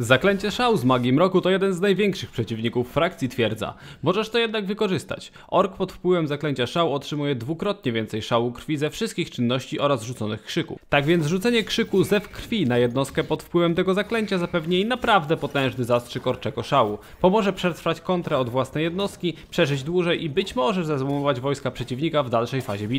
Zaklęcie szał z magii mroku to jeden z największych przeciwników frakcji twierdza. Możesz to jednak wykorzystać. Ork pod wpływem zaklęcia szał otrzymuje dwukrotnie więcej szału krwi ze wszystkich czynności oraz rzuconych krzyku. Tak więc rzucenie krzyku zew krwi na jednostkę pod wpływem tego zaklęcia zapewni jej naprawdę potężny zastrzyk orczego szału. Pomoże przetrwać kontrę od własnej jednostki, przeżyć dłużej i być może zezłomować wojska przeciwnika w dalszej fazie bitwy.